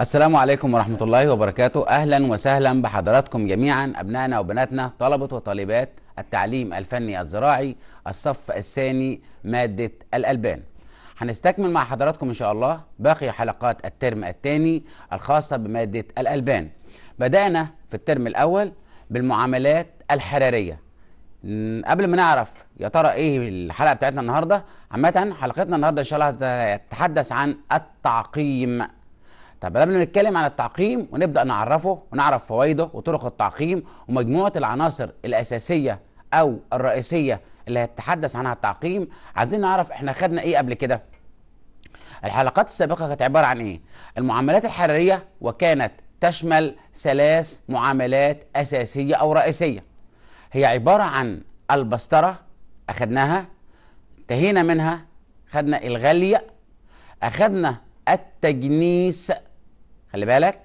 السلام عليكم ورحمة الله وبركاته أهلا وسهلا بحضراتكم جميعا أبنائنا وبناتنا طلبة وطالبات التعليم الفني الزراعي الصف الثاني مادة الألبان هنستكمل مع حضراتكم إن شاء الله باقي حلقات الترم الثاني الخاصة بمادة الألبان بدأنا في الترم الأول بالمعاملات الحرارية قبل ما نعرف يا ترى ايه الحلقه بتاعتنا النهارده عامه حلقتنا النهارده ان شاء الله هتتحدث عن التعقيم طب قبل ما نتكلم عن التعقيم ونبدا نعرفه ونعرف فوائده وطرق التعقيم ومجموعه العناصر الاساسيه او الرئيسيه اللي هيتحدث عنها التعقيم عايزين نعرف احنا خدنا ايه قبل كده الحلقات السابقه كانت عباره عن ايه المعاملات الحراريه وكانت تشمل ثلاث معاملات اساسيه او رئيسيه هي عباره عن البسطره اخدناها انتهينا منها خدنا الغلي اخدنا التجنيس خلي بالك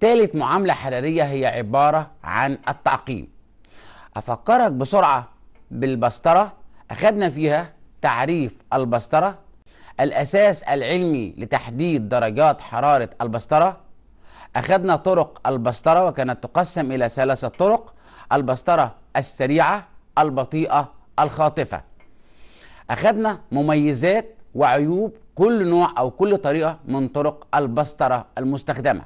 تالت معاملة حرارية هي عبارة عن التعقيم أفكرك بسرعة بالبسطرة أخذنا فيها تعريف البسطرة الأساس العلمي لتحديد درجات حرارة البسطرة أخذنا طرق البسطرة وكانت تقسم إلى ثلاثة طرق البسطرة السريعة البطيئة الخاطفة أخذنا مميزات وعيوب كل نوع أو كل طريقة من طرق البسترة المستخدمة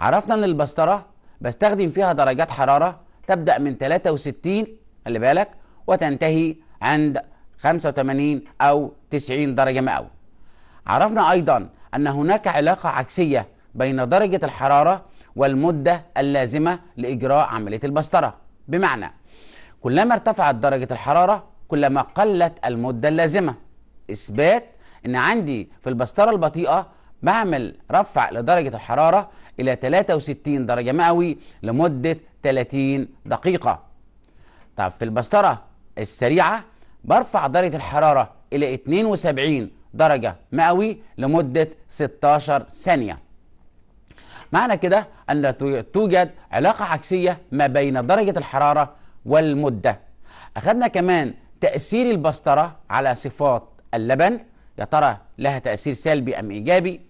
عرفنا أن البسترة بستخدم فيها درجات حرارة تبدأ من 63 خلي بالك وتنتهي عند 85 أو 90 درجة مئوية عرفنا أيضا أن هناك علاقة عكسية بين درجة الحرارة والمدة اللازمة لإجراء عملية البسترة بمعنى كلما ارتفعت درجة الحرارة كلما قلت المدة اللازمة إثبات ان عندي في البستره البطيئه بعمل رفع لدرجه الحراره الى 63 درجه مئوي لمده 30 دقيقه طب في البستره السريعه برفع درجه الحراره الى 72 درجه مئوي لمده 16 ثانيه معنى كده ان توجد علاقه عكسيه ما بين درجه الحراره والمده اخذنا كمان تاثير البستره على صفات اللبن يا ترى لها تاثير سلبي ام ايجابي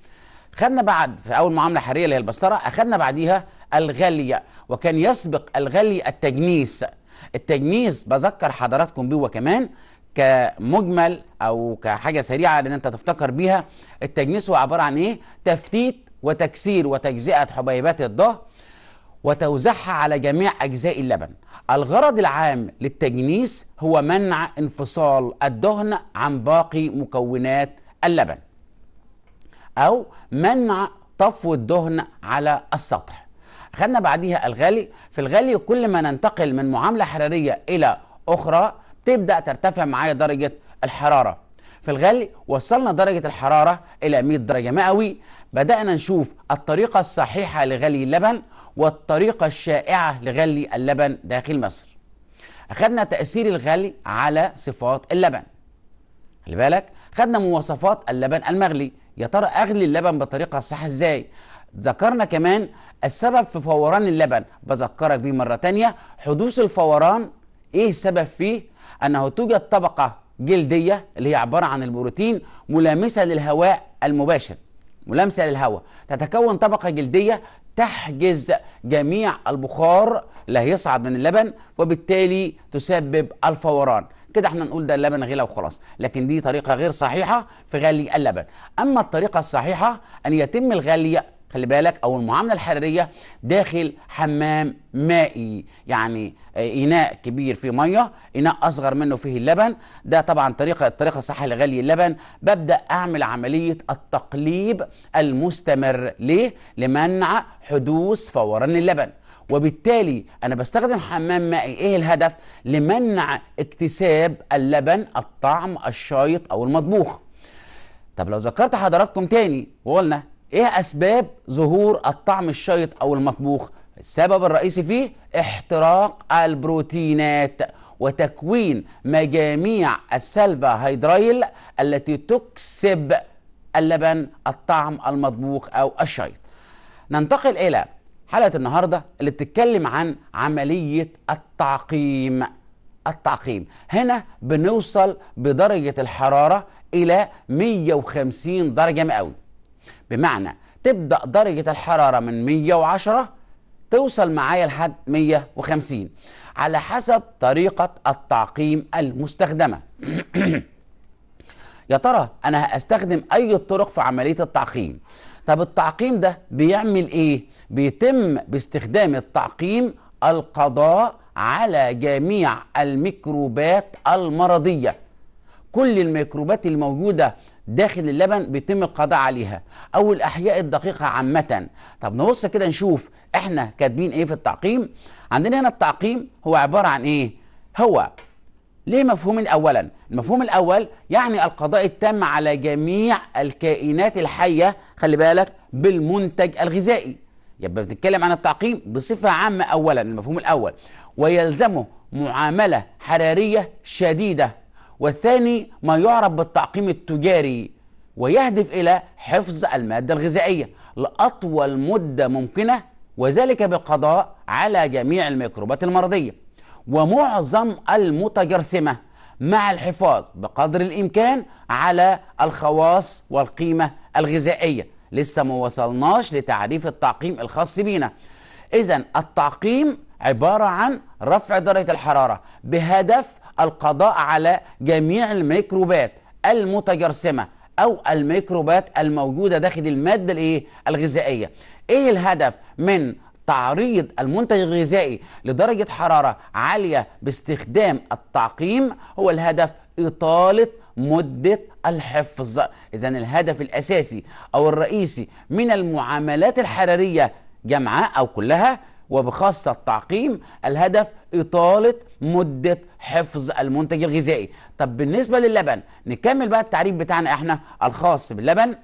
خدنا بعد في اول معامله حرية اللي هي البسطره اخدنا بعديها الغلي وكان يسبق الغلي التجنيس التجنيس بذكر حضراتكم بيه وكمان كمجمل او كحاجه سريعه لأن انت تفتكر بيها التجنيس هو عباره عن ايه تفتيت وتكسير وتجزئه حبيبات الظهر وتوزعها على جميع أجزاء اللبن الغرض العام للتجنيس هو منع انفصال الدهن عن باقي مكونات اللبن أو منع طفو الدهن على السطح خدنا بعديها الغلي في الغلي كل ما ننتقل من معاملة حرارية إلى أخرى تبدأ ترتفع معايا درجة الحرارة في الغلي وصلنا درجة الحرارة إلى 100 درجة مئوي بدأنا نشوف الطريقة الصحيحة لغلي اللبن والطريقة الشائعة لغلي اللبن داخل مصر أخذنا تأثير الغلي على صفات اللبن خلي بالك خدنا مواصفات اللبن المغلي يا ترى أغلي اللبن بطريقة صح إزاي ذكرنا كمان السبب في فوران اللبن بذكرك بيه مرة تانية حدوث الفوران إيه السبب فيه أنه توجد طبقة جلدية اللي هي عبارة عن البروتين ملامسة للهواء المباشر ملامسة للهواء تتكون طبقة جلدية تحجز جميع البخار اللي هيصعد من اللبن وبالتالي تسبب الفوران كده احنا نقول ده اللبن غلى وخلاص لكن دي طريقة غير صحيحة في غلي اللبن أما الطريقة الصحيحة أن يتم الغلي خلي بالك او المعامله الحراريه داخل حمام مائي يعني آه، اناء كبير فيه ميه اناء اصغر منه فيه اللبن ده طبعا طريقه الطريقه الصح لغلي اللبن ببدا اعمل عمليه التقليب المستمر ليه لمنع حدوث فوران اللبن وبالتالي انا بستخدم حمام مائي ايه الهدف لمنع اكتساب اللبن الطعم الشايط او المطبوخ طب لو ذكرت حضراتكم تاني وقلنا ايه اسباب ظهور الطعم الشيط او المطبوخ السبب الرئيسي فيه احتراق البروتينات وتكوين مجاميع السلفا هيدرايل التي تكسب اللبن الطعم المطبوخ او الشيط ننتقل الى حلقه النهارده اللي بتتكلم عن عمليه التعقيم التعقيم هنا بنوصل بدرجه الحراره الى 150 درجه مئويه بمعنى تبدأ درجة الحرارة من 110 توصل معايا لحد 150 على حسب طريقة التعقيم المستخدمة يا ترى أنا هستخدم أي الطرق في عملية التعقيم طب التعقيم ده بيعمل إيه؟ بيتم باستخدام التعقيم القضاء على جميع الميكروبات المرضية كل الميكروبات الموجودة داخل اللبن بيتم القضاء عليها او الاحياء الدقيقه عامه طب نبص كده نشوف احنا كاتبين ايه في التعقيم عندنا هنا التعقيم هو عباره عن ايه هو ليه مفهوم اولا المفهوم الاول يعني القضاء التام على جميع الكائنات الحيه خلي بالك بالمنتج الغذائي يبقى بنتكلم عن التعقيم بصفه عامه اولا المفهوم الاول ويلزمه معامله حراريه شديده والثاني ما يعرف بالتعقيم التجاري ويهدف إلى حفظ المادة الغذائية لأطول مدة ممكنة وذلك بالقضاء على جميع الميكروبات المرضية ومعظم المتجرثمة مع الحفاظ بقدر الإمكان على الخواص والقيمة الغذائية لسه ما وصلناش لتعريف التعقيم الخاص بينا إذا التعقيم عبارة عن رفع درجة الحرارة بهدف القضاء على جميع الميكروبات المتجرثمة أو الميكروبات الموجودة داخل المادة الإيه؟ الغذائية إيه الهدف من تعريض المنتج الغذائي لدرجة حرارة عالية باستخدام التعقيم هو الهدف إطالة مدة الحفظ إذا الهدف الأساسي أو الرئيسي من المعاملات الحرارية جمعاء أو كلها وبخاصة التعقيم الهدف إطالة مدة حفظ المنتج الغذائي طب بالنسبة للبن نكمل بقى التعريف بتاعنا احنا الخاص باللبن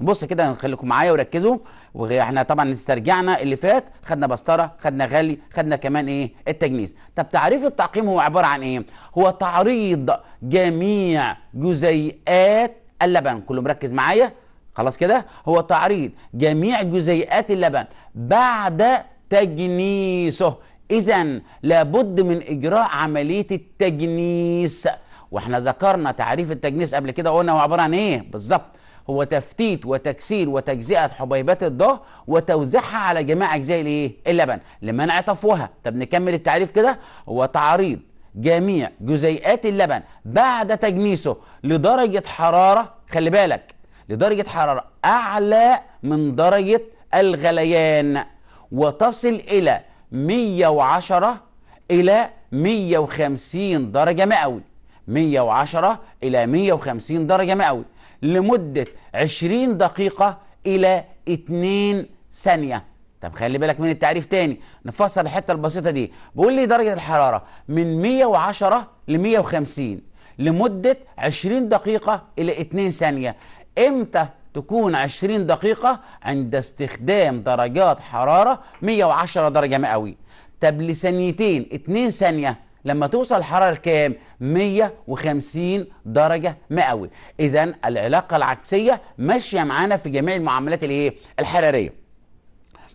بص كده نخليكم معايا وركزوا واحنا طبعا استرجعنا اللي فات خدنا بسطره خدنا غلي خدنا كمان ايه التجنيس طب تعريف التعقيم هو عباره عن ايه هو تعريض جميع جزيئات اللبن كله مركز معايا خلاص كده هو تعريض جميع جزيئات اللبن بعد تجنيسه إذا لابد من إجراء عملية التجنيس واحنا ذكرنا تعريف التجنيس قبل كده وقلنا هو عبارة عن إيه بالظبط هو تفتيت وتكسير وتجزئة حبيبات الضه وتوزيعها على جميع أجزاء الإيه؟ اللبن لمنع طفوها طب نكمل التعريف كده هو تعريض جميع جزيئات اللبن بعد تجنيسه لدرجة حرارة خلي بالك لدرجة حرارة أعلى من درجة الغليان وتصل إلى 110 إلى 150 درجة مئوي 110 إلى 150 درجة مئوي لمدة 20 دقيقة إلى 2 ثانية طب خلي بالك من التعريف تاني نفسر الحتة البسيطة دي بقول لي درجة الحرارة من 110 ل 150 لمدة 20 دقيقة إلى 2 ثانية امتى تكون 20 دقيقة عند استخدام درجات حرارة 110 درجة مئوية طب لثانيتين 2 ثانية لما توصل حرارة كام 150 درجة مئوي إذا العلاقة العكسية ماشية معانا في جميع المعاملات الايه الحرارية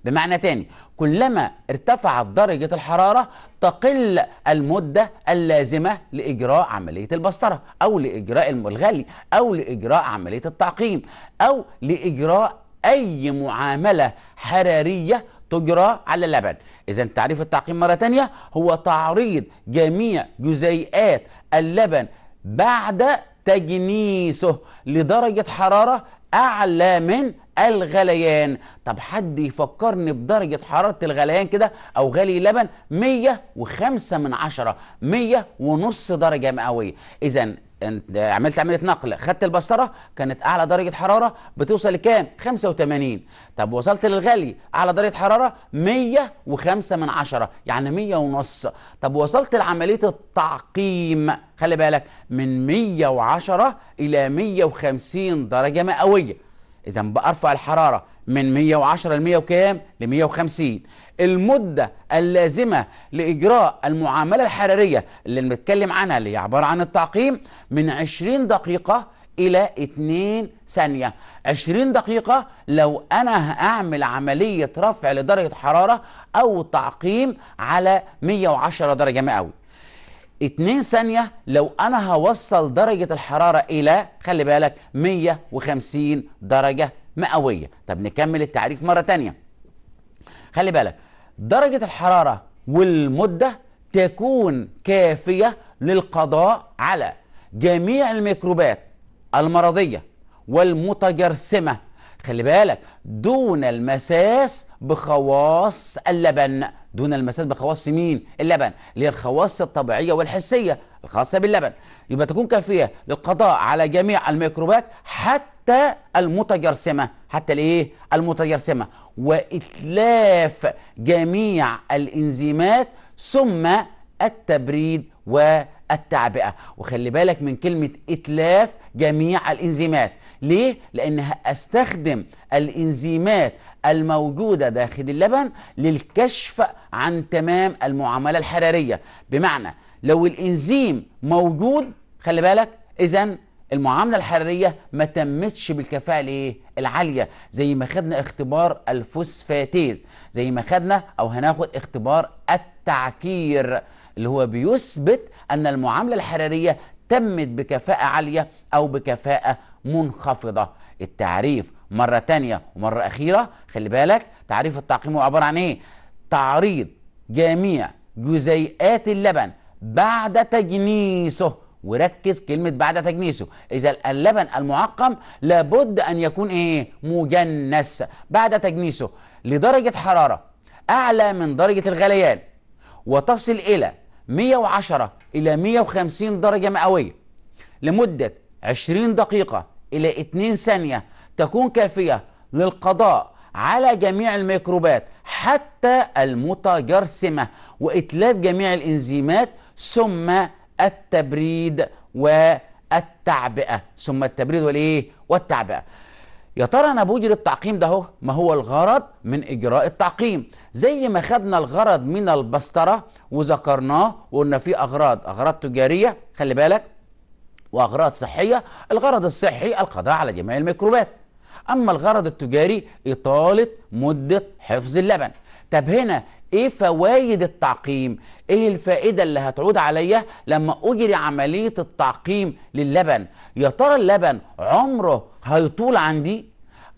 بمعنى تاني كلما ارتفعت درجة الحرارة تقل المدة اللازمة لإجراء عملية البسترة أو لإجراء الغلي أو لإجراء عملية التعقيم أو لإجراء أي معاملة حرارية تجرى على اللبن إذا تعريف التعقيم مرة تانية هو تعريض جميع جزيئات اللبن بعد تجنيسه لدرجة حرارة أعلى من الغليان طب حد يفكرني بدرجة حرارة الغليان كده أو غلي لبن 105 من عشرة 100 ونص درجة مئوية إذا انت عملت عمليه نقل خدت البسطره كانت اعلى درجه حراره بتوصل لكام 85 طب وصلت للغلي اعلى درجه حراره 105 من 10 يعني 100 ونص طب وصلت لعمليه التعقيم خلي بالك من 110 الى 150 درجه مئويه اذا بارفع الحراره من 110 ل 100 وكام ل 150 المده اللازمه لاجراء المعامله الحراريه اللي بنتكلم عنها اللي هي عباره عن التعقيم من 20 دقيقه الى 2 ثانيه 20 دقيقه لو انا هعمل عمليه رفع لدرجه حراره او تعقيم على 110 درجه مئوي 2 ثانية لو أنا هوصل درجة الحرارة إلى خلي بالك 150 درجة مئوية طب نكمل التعريف مرة تانية خلي بالك درجة الحرارة والمدة تكون كافية للقضاء على جميع الميكروبات المرضية والمتجرثمة خلي بالك دون المساس بخواص اللبن دون المساس بخواص مين اللبن اللي هي الخواص الطبيعيه والحسيه الخاصه باللبن يبقى تكون كافيه للقضاء على جميع الميكروبات حتى المتجرثمه حتى الايه المتجرثمه واتلاف جميع الانزيمات ثم التبريد والتعبئه وخلي بالك من كلمه اتلاف جميع الانزيمات ليه؟ لأن أستخدم الإنزيمات الموجودة داخل اللبن للكشف عن تمام المعاملة الحرارية بمعنى لو الإنزيم موجود خلي بالك إذا المعاملة الحرارية ما تمتش بالكفاءة الايه؟ العالية زي ما خدنا اختبار الفوسفاتيز زي ما خدنا او هناخد اختبار التعكير اللي هو بيثبت ان المعاملة الحرارية تمت بكفاءة عالية او بكفاءة منخفضة التعريف مرة تانية ومرة أخيرة خلي بالك تعريف التعقيم هو عبارة عن إيه تعريض جميع جزيئات اللبن بعد تجنيسه وركز كلمة بعد تجنيسه إذا اللبن المعقم لابد أن يكون إيه مجنس بعد تجنيسه لدرجة حرارة أعلى من درجة الغليان وتصل إلى 110 إلى 150 درجة مئوية لمدة 20 دقيقة إلى 2 ثانية تكون كافية للقضاء على جميع الميكروبات حتى المتجرثمة وإتلاف جميع الإنزيمات ثم التبريد والتعبئة ثم التبريد والإيه والتعبئة يا ترى انا بجري التعقيم ده اهو ما هو الغرض من اجراء التعقيم زي ما خدنا الغرض من البسطره وذكرناه وقلنا فيه اغراض اغراض تجاريه خلي بالك وأغراض صحية الغرض الصحي القضاء على جميع الميكروبات أما الغرض التجاري إطالة مدة حفظ اللبن طب هنا ايه فوائد التعقيم ايه الفائده اللي هتعود عليا لما اجري عمليه التعقيم للبن يا ترى اللبن عمره هيطول عندي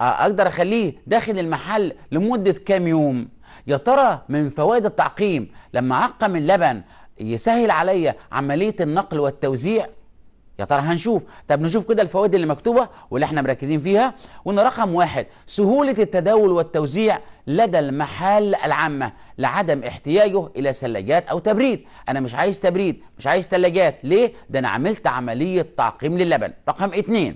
اقدر اخليه داخل المحل لمده كام يوم يا ترى من فوائد التعقيم لما اعقم اللبن يسهل عليا عمليه النقل والتوزيع يا ترى هنشوف طب نشوف كده الفوائد اللي مكتوبه واللي احنا مركزين فيها وان رقم واحد سهوله التداول والتوزيع لدى المحال العامه لعدم احتياجه الى ثلاجات او تبريد انا مش عايز تبريد مش عايز ثلاجات ليه ده انا عملت عمليه تعقيم للبن رقم اتنين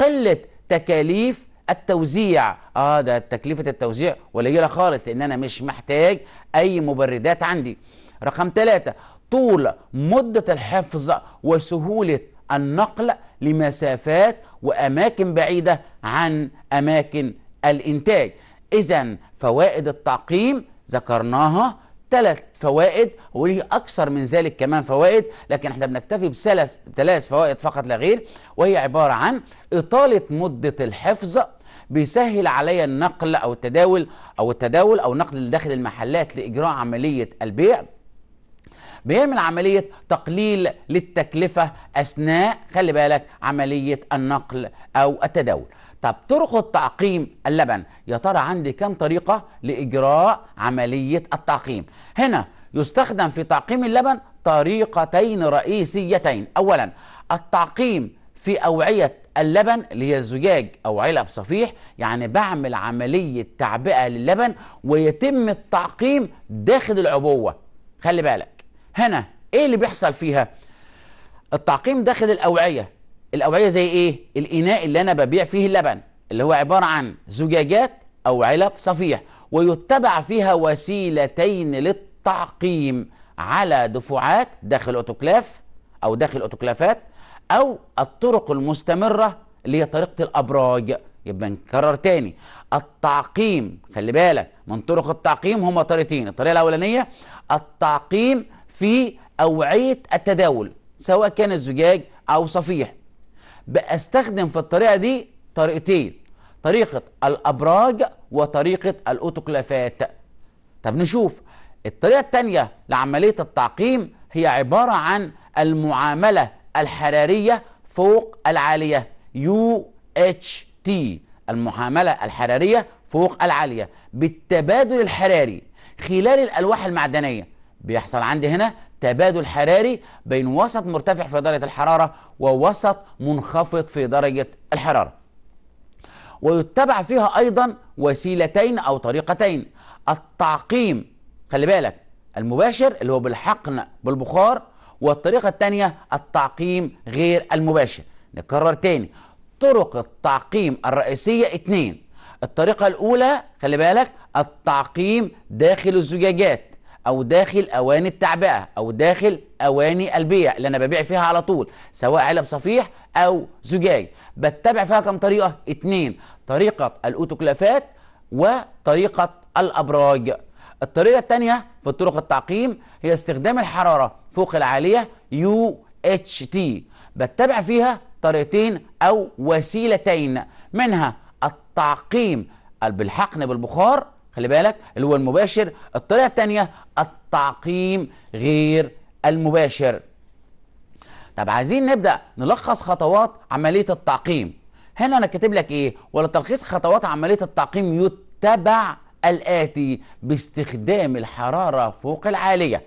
قله تكاليف التوزيع اه ده تكلفه التوزيع قليله خالص لان انا مش محتاج اي مبردات عندي رقم ثلاثة طول مدة الحفظ وسهولة النقل لمسافات وأماكن بعيدة عن أماكن الإنتاج إذا فوائد التعقيم ذكرناها ثلاث فوائد وله أكثر من ذلك كمان فوائد لكن احنا بنكتفي بثلاث ثلاث فوائد فقط لا غير وهي عبارة عن إطالة مدة الحفظ بيسهل علي النقل أو التداول أو التداول أو نقل داخل المحلات لإجراء عملية البيع بيعمل عملية تقليل للتكلفة أثناء خلي بالك عملية النقل أو التداول طب طرق التعقيم اللبن يا ترى عندي كم طريقة لإجراء عملية التعقيم هنا يستخدم في تعقيم اللبن طريقتين رئيسيتين أولا التعقيم في أوعية اللبن اللي هي الزجاج أو علب صفيح يعني بعمل عملية تعبئة للبن ويتم التعقيم داخل العبوة خلي بالك هنا ايه اللي بيحصل فيها التعقيم داخل الاوعيه الاوعيه زي ايه الاناء اللي انا ببيع فيه اللبن اللي هو عباره عن زجاجات او علب صفيح ويتبع فيها وسيلتين للتعقيم على دفعات داخل اوتوكلاف او داخل اوتوكلافات او الطرق المستمره اللي هي طريقه الابراج يبقى نكرر تاني التعقيم خلي بالك من طرق التعقيم هما طريقتين الطريقه الاولانيه التعقيم في أوعية التداول سواء كان الزجاج أو صفيح بستخدم في الطريقة دي طريقتين طريقة الأبراج وطريقة الأوتوكلافات طب نشوف الطريقة الثانية لعملية التعقيم هي عبارة عن المعاملة الحرارية فوق العالية يو اتش تي المعاملة الحرارية فوق العالية بالتبادل الحراري خلال الألواح المعدنية بيحصل عندي هنا تبادل حراري بين وسط مرتفع في درجة الحرارة ووسط منخفض في درجة الحرارة ويتبع فيها أيضا وسيلتين أو طريقتين التعقيم خلي بالك المباشر اللي هو بالحقن بالبخار والطريقة الثانية التعقيم غير المباشر نكرر تاني طرق التعقيم الرئيسية اتنين الطريقة الأولى خلي بالك التعقيم داخل الزجاجات او داخل اواني التعبئه او داخل اواني البيع اللي انا ببيع فيها على طول سواء علب صفيح او زجاج بتبع فيها كم طريقه اتنين طريقه الاوتوكلافات وطريقه الابراج الطريقه الثانيه في طرق التعقيم هي استخدام الحراره فوق العاليه يو اتش تي بتبع فيها طريقتين او وسيلتين منها التعقيم بالحقن بالبخار خلي بالك اللي هو المباشر الطريقة الثانية التعقيم غير المباشر طب عايزين نبدأ نلخص خطوات عملية التعقيم هنا أنا كاتب لك إيه ولا تلخيص خطوات عملية التعقيم يتبع الآتي باستخدام الحرارة فوق العالية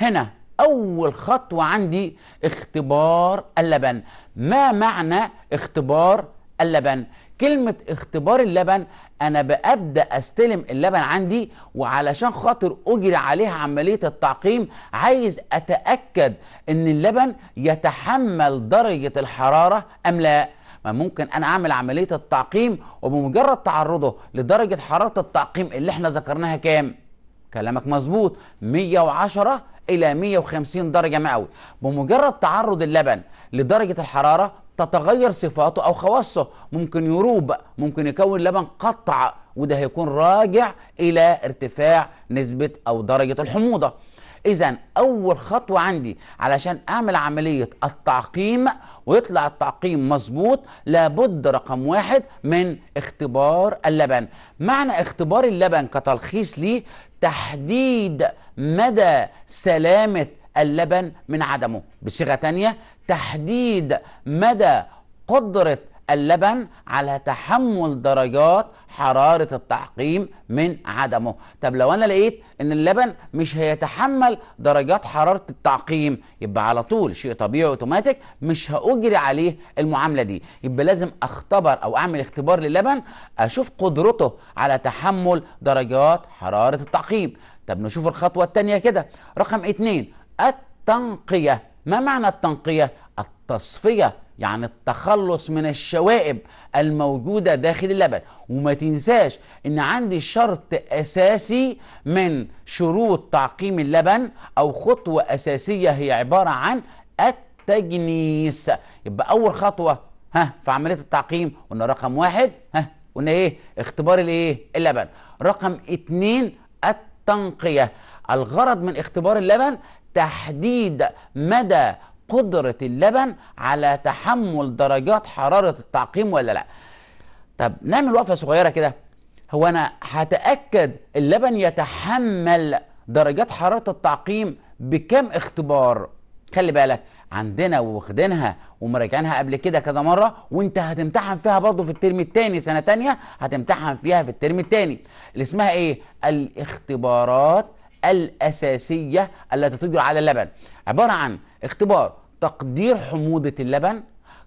هنا أول خطوة عندي اختبار اللبن ما معنى اختبار اللبن كلمة اختبار اللبن أنا ببدأ أستلم اللبن عندي وعلشان خاطر أجري عليها عملية التعقيم عايز أتأكد إن اللبن يتحمل درجة الحرارة أم لا ما ممكن انا اعمل عمليه التعقيم وبمجرد تعرضه لدرجه حراره التعقيم اللي احنا ذكرناها كام كلامك مظبوط 110 إلى 150 درجة مئوي بمجرد تعرض اللبن لدرجة الحرارة تتغير صفاته أو خواصه ممكن يروب ممكن يكون لبن قطع وده هيكون راجع إلى ارتفاع نسبة أو درجة الحموضة اذا اول خطوه عندي علشان اعمل عمليه التعقيم ويطلع التعقيم مظبوط لابد رقم واحد من اختبار اللبن معنى اختبار اللبن كتلخيص ليه تحديد مدى سلامه اللبن من عدمه بصيغه تانية تحديد مدى قدره اللبن على تحمل درجات حرارة التعقيم من عدمه طب لو أنا لقيت أن اللبن مش هيتحمل درجات حرارة التعقيم يبقى على طول شيء طبيعي اوتوماتيك مش هأجري عليه المعاملة دي يبقى لازم أختبر أو أعمل اختبار للبن أشوف قدرته على تحمل درجات حرارة التعقيم طب نشوف الخطوة الثانية كده رقم اتنين التنقية ما معنى التنقية؟ التصفية يعني التخلص من الشوائب الموجودة داخل اللبن وما تنساش ان عندي شرط اساسي من شروط تعقيم اللبن او خطوة اساسية هي عبارة عن التجنيس يبقى اول خطوة ها في عملية التعقيم قلنا رقم واحد ها قلنا ايه اختبار الايه اللبن رقم اتنين التنقية الغرض من اختبار اللبن تحديد مدى قدرة اللبن على تحمل درجات حرارة التعقيم ولا لا طب نعمل وقفة صغيرة كده هو أنا هتأكد اللبن يتحمل درجات حرارة التعقيم بكم اختبار خلي بالك عندنا واخدينها ومراجعينها قبل كده كذا مره وانت هتمتحن فيها برضه في الترم الثاني سنه ثانيه هتمتحن فيها في الترم الثاني اللي اسمها ايه الاختبارات الأساسية التي تجرى على اللبن عبارة عن اختبار تقدير حموضة اللبن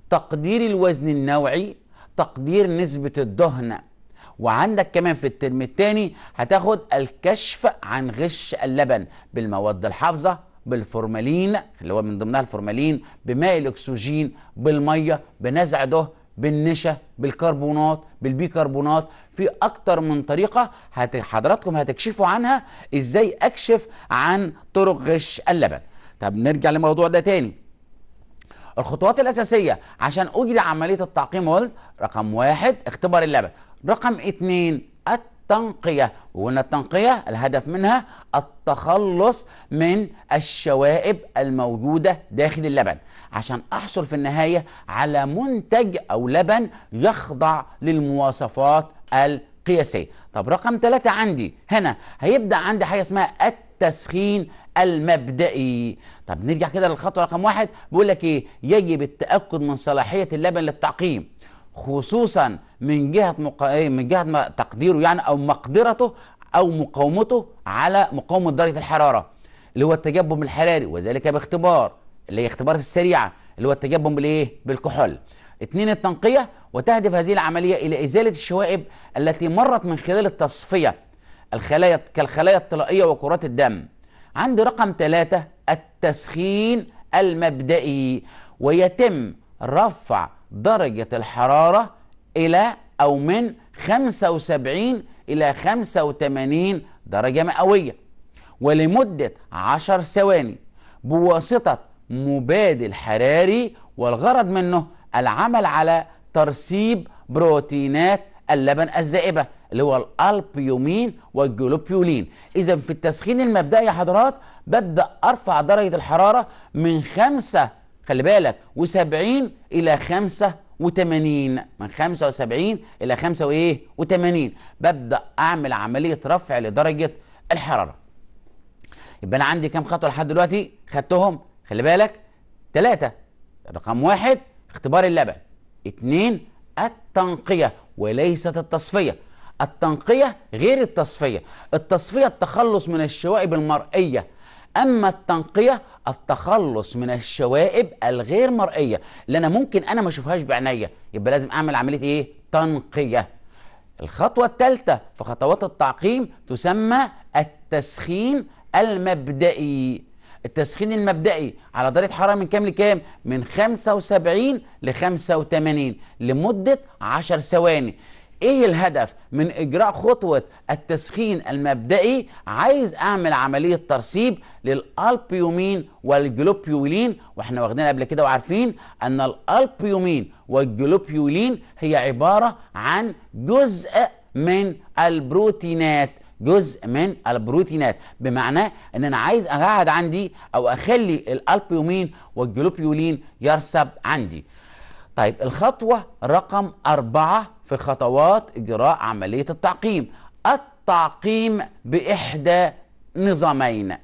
تقدير الوزن النوعي تقدير نسبة الدهن وعندك كمان في الترم الثاني هتاخد الكشف عن غش اللبن بالمواد الحافظة بالفورمالين اللي هو من ضمنها الفورمالين بماء الأكسجين بالمية بنزع دهن بالنشا بالكربونات بالبيكربونات في اكتر من طريقه هت... حضراتكم هتكشفوا عنها ازاي اكشف عن طرق غش اللبن طب نرجع للموضوع ده تاني الخطوات الاساسيه عشان اجري عمليه التعقيم قلت رقم واحد اختبار اللبن رقم اتنين التنقية وقلنا التنقية الهدف منها التخلص من الشوائب الموجودة داخل اللبن عشان أحصل في النهاية على منتج أو لبن يخضع للمواصفات القياسية طب رقم ثلاثة عندي هنا هيبدأ عندي حاجة اسمها التسخين المبدئي طب نرجع كده للخطوة رقم واحد بيقول لك إيه يجب التأكد من صلاحية اللبن للتعقيم خصوصا من جهه مق... إيه، من جهه تقديره يعني او مقدرته او مقاومته على مقاومه درجه الحراره اللي هو التجبم الحراري وذلك باختبار اللي هي اختبارات السريعه اللي هو التجبم بالايه بالكحول اثنين التنقيه وتهدف هذه العمليه الى ازاله الشوائب التي مرت من خلال التصفيه الخلايا كالخلايا الطلائيه وكرات الدم عند رقم ثلاثة التسخين المبدئي ويتم رفع درجة الحرارة إلى أو من 75 إلى 85 درجة مئوية ولمدة 10 ثواني بواسطة مبادل حراري والغرض منه العمل على ترسيب بروتينات اللبن الزائبة اللي هو الألبيومين والجلوبيولين إذا في التسخين المبدئي يا حضرات ببدأ أرفع درجة الحرارة من 5 خلي بالك و70 إلى 85 من 75 إلى 5 وإيه و80 ببدأ أعمل عملية رفع لدرجة الحرارة يبقى أنا عندي كام خطوة لحد دلوقتي خدتهم خلي بالك ثلاثة رقم واحد اختبار اللبن اتنين التنقية وليست التصفية التنقية غير التصفية التصفية التخلص من الشوائب المرئية اما التنقيه التخلص من الشوائب الغير مرئيه اللي انا ممكن انا ما اشوفهاش بعينيا يبقى لازم اعمل عمليه ايه تنقيه الخطوه الثالثه في خطوات التعقيم تسمى التسخين المبدئي التسخين المبدئي على درجه حراره من كام لكام من 75 ل 85 لمده 10 ثواني ايه الهدف من اجراء خطوه التسخين المبدئي عايز اعمل عمليه ترسيب للالبيومين والجلوبيولين واحنا واخدين قبل كده وعارفين ان الالبيومين والجلوبيولين هي عباره عن جزء من البروتينات جزء من البروتينات بمعنى ان انا عايز اقعد عندي او اخلي الالبيومين والجلوبيولين يرسب عندي طيب الخطوه رقم أربعة في خطوات إجراء عملية التعقيم التعقيم بإحدى نظامين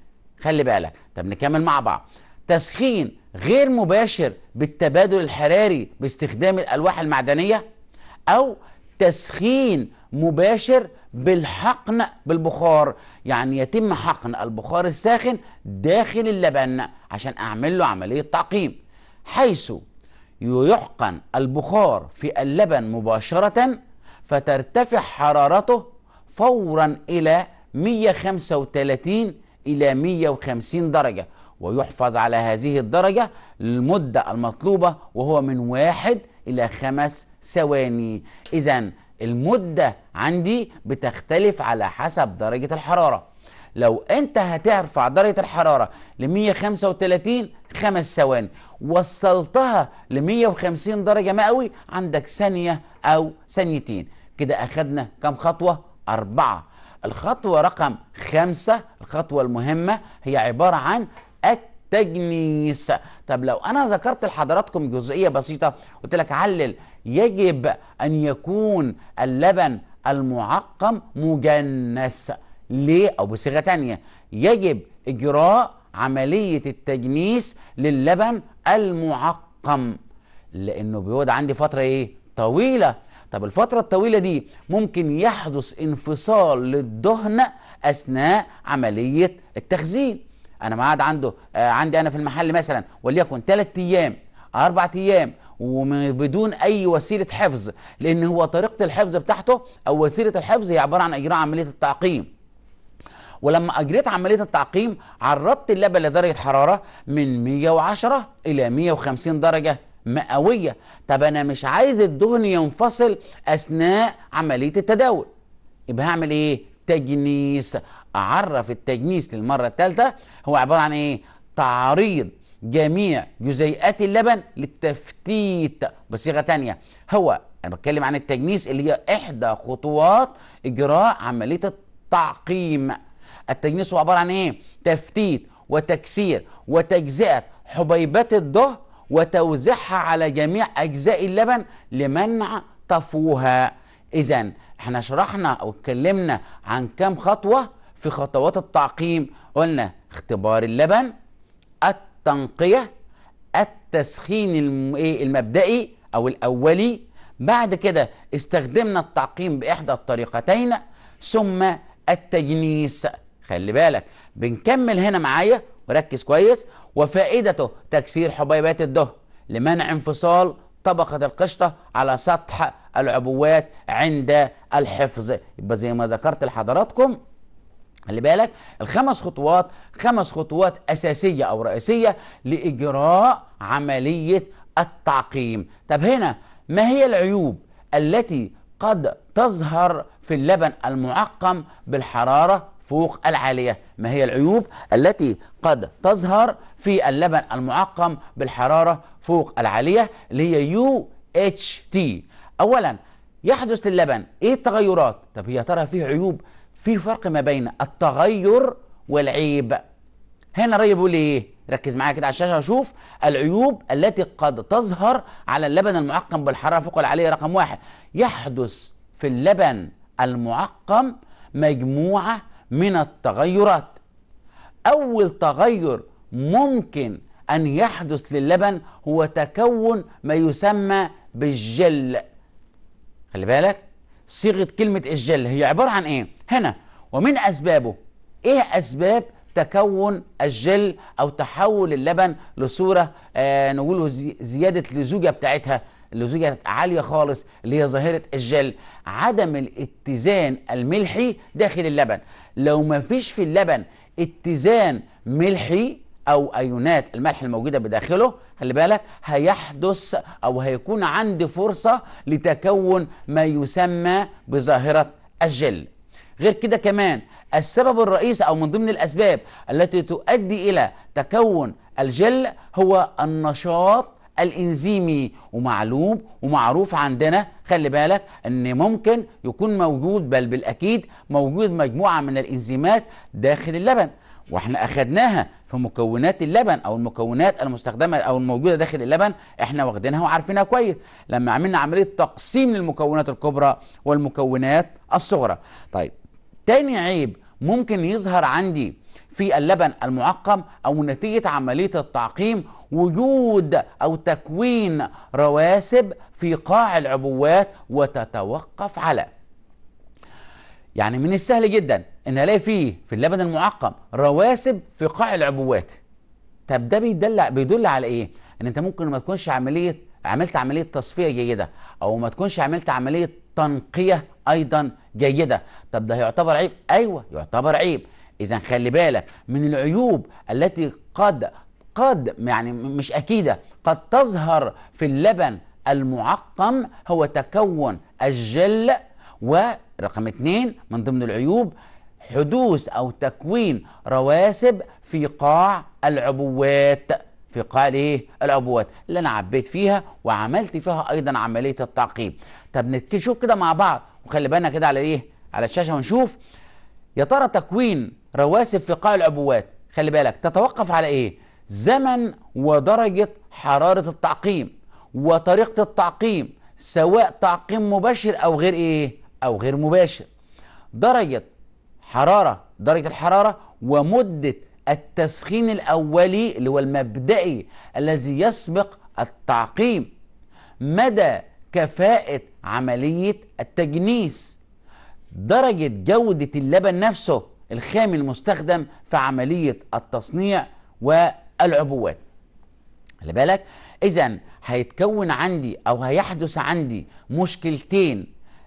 خلي بالك طب نكمل مع بعض تسخين غير مباشر بالتبادل الحراري باستخدام الألواح المعدنية أو تسخين مباشر بالحقن بالبخار يعني يتم حقن البخار الساخن داخل اللبن عشان أعمل له عملية تعقيم حيث يحقن البخار في اللبن مباشرة فترتفع حرارته فورا إلى 135 إلى 150 درجة ويحفظ على هذه الدرجة المدة المطلوبة وهو من واحد إلى خمس ثواني إذا المدة عندي بتختلف على حسب درجة الحرارة لو انت هترفع درجة الحرارة ل 135 خمس ثواني وصلتها ل 150 درجة مئوي عندك ثانية أو ثانيتين كده اخذنا كم خطوة؟ أربعة الخطوة رقم خمسة الخطوة المهمة هي عبارة عن التجنيس طب لو أنا ذكرت لحضراتكم جزئية بسيطة قلت لك علل يجب أن يكون اللبن المعقم مجنس ليه او بصيغه ثانيه يجب اجراء عمليه التجنيس للبن المعقم لانه بيقعد عندي فتره ايه طويله طب الفتره الطويله دي ممكن يحدث انفصال للدهن اثناء عمليه التخزين انا معاد عنده آه عندي انا في المحل مثلا وليكن 3 ايام اربع ايام وبدون اي وسيله حفظ لان هو طريقه الحفظ بتاعته او وسيله الحفظ هي عباره عن اجراء عمليه التعقيم ولما اجريت عمليه التعقيم عرضت اللبن لدرجه حراره من 110 الى 150 درجه مئويه طب انا مش عايز الدهن ينفصل اثناء عمليه التداول يبقى هعمل ايه تجنيس اعرف التجنيس للمره الثالثه هو عباره عن ايه تعريض جميع جزيئات اللبن للتفتيت بصيغه ثانيه هو انا بتكلم عن التجنيس اللي هي احدى خطوات اجراء عمليه التعقيم التجنيس هو عباره عن ايه تفتيت وتكسير وتجزئه حبيبات الضهر وتوزيعها على جميع اجزاء اللبن لمنع طفوها. اذا احنا شرحنا او اتكلمنا عن كام خطوه في خطوات التعقيم قلنا اختبار اللبن التنقيه التسخين إيه؟ المبدئي او الاولي بعد كده استخدمنا التعقيم باحدى الطريقتين ثم التجنيس خلي بالك بنكمل هنا معايا وركز كويس وفائدته تكسير حبيبات الدهن لمنع انفصال طبقة القشطة على سطح العبوات عند الحفظ يبقى زي ما ذكرت لحضراتكم خلي بالك الخمس خطوات خمس خطوات أساسية أو رئيسية لإجراء عملية التعقيم طب هنا ما هي العيوب التي قد تظهر في اللبن المعقم بالحرارة فوق العالية ما هي العيوب التي قد تظهر في اللبن المعقم بالحرارة فوق العالية اللي هي UHT أولا يحدث للبن إيه التغيرات طب هي ترى فيه عيوب في فرق ما بين التغير والعيب هنا الراجل بيقول ايه ركز معايا كده على الشاشه وشوف العيوب التي قد تظهر على اللبن المعقم بالحراره فوق العاليه رقم واحد يحدث في اللبن المعقم مجموعه من التغيرات أول تغير ممكن أن يحدث للبن هو تكون ما يسمى بالجل خلي بالك صيغة كلمة الجل هي عبارة عن إيه؟ هنا ومن أسبابه إيه أسباب تكون الجل أو تحول اللبن لصورة آه نقوله زيادة اللزوجة بتاعتها اللزوجيه عاليه خالص اللي هي ظاهره الجل عدم الاتزان الملحي داخل اللبن لو ما فيش في اللبن اتزان ملحي او ايونات الملح الموجوده بداخله خلي بالك هيحدث او هيكون عندي فرصه لتكون ما يسمى بظاهره الجل غير كده كمان السبب الرئيسي او من ضمن الاسباب التي تؤدي الى تكون الجل هو النشاط الإنزيمي ومعلوم ومعروف عندنا خلي بالك أن ممكن يكون موجود بل بالأكيد موجود مجموعة من الإنزيمات داخل اللبن واحنا اخدناها في مكونات اللبن او المكونات المستخدمه او الموجوده داخل اللبن احنا واخدينها وعارفينها كويس لما عملنا عمليه تقسيم للمكونات الكبرى والمكونات الصغرى طيب تاني عيب ممكن يظهر عندي في اللبن المعقم أو نتيجة عملية التعقيم وجود أو تكوين رواسب في قاع العبوات وتتوقف على يعني من السهل جدا ان الاقي فيه في اللبن المعقم رواسب في قاع العبوات طب ده بيدل بيدل على ايه ان انت ممكن ما تكونش عمليه عملت عمليه تصفيه جيده او ما تكونش عملت عمليه تنقيه ايضا جيده طب ده يعتبر عيب ايوه يعتبر عيب اذا خلي بالك من العيوب التي قد قد يعني مش اكيده قد تظهر في اللبن المعقم هو تكون الجل ورقم اثنين من ضمن العيوب حدوث او تكوين رواسب في قاع العبوات في قاع ايه العبوات اللي انا عبيت فيها وعملت فيها ايضا عمليه التعقيم طب نشوف كده مع بعض وخلي بالنا كده على ايه على الشاشه ونشوف يا ترى تكوين رواسب في قاع العبوات خلي بالك تتوقف على ايه زمن ودرجة حرارة التعقيم وطريقة التعقيم سواء تعقيم مباشر أو غير إيه؟ أو غير مباشر درجة حرارة درجة الحرارة ومدة التسخين الأولي اللي هو المبدئي الذي يسبق التعقيم مدى كفاءة عملية التجنيس درجة جودة اللبن نفسه الخام المستخدم في عملية التصنيع والعبوات خلي بالك إذا هيتكون عندي أو هيحدث عندي مشكلتين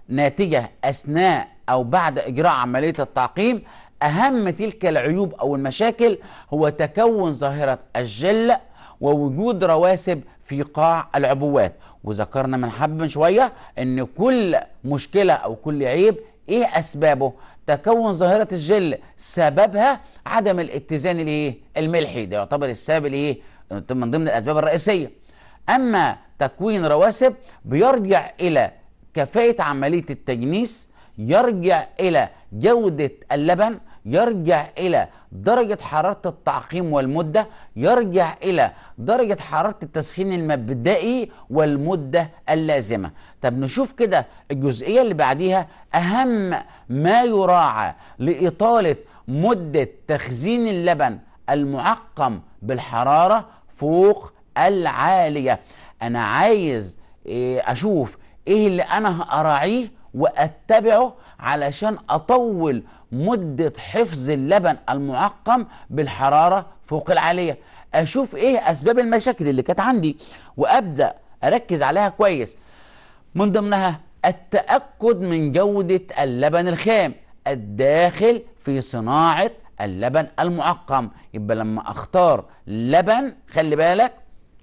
ناتجة أثناء أو بعد إجراء عملية التعقيم أهم تلك العيوب أو المشاكل هو تكون ظاهرة الجل ووجود رواسب في قاع العبوات وذكرنا من حب من شوية أن كل مشكلة أو كل عيب ايه اسبابه تكون ظاهره الجل سببها عدم الاتزان الايه الملحي ده يعتبر السبب الايه من ضمن الاسباب الرئيسيه اما تكوين رواسب بيرجع الى كفاءه عمليه التجنيس يرجع الى جوده اللبن يرجع إلى درجة حرارة التعقيم والمدة يرجع إلى درجة حرارة التسخين المبدئي والمدة اللازمة طب نشوف كده الجزئية اللي بعديها أهم ما يراعى لإطالة مدة تخزين اللبن المعقم بالحرارة فوق العالية أنا عايز إيه، أشوف إيه اللي أنا هراعيه واتبعه علشان اطول مده حفظ اللبن المعقم بالحراره فوق العاليه اشوف ايه اسباب المشاكل اللي كانت عندي وابدا اركز عليها كويس من ضمنها التاكد من جوده اللبن الخام الداخل في صناعه اللبن المعقم يبقى لما اختار لبن خلي بالك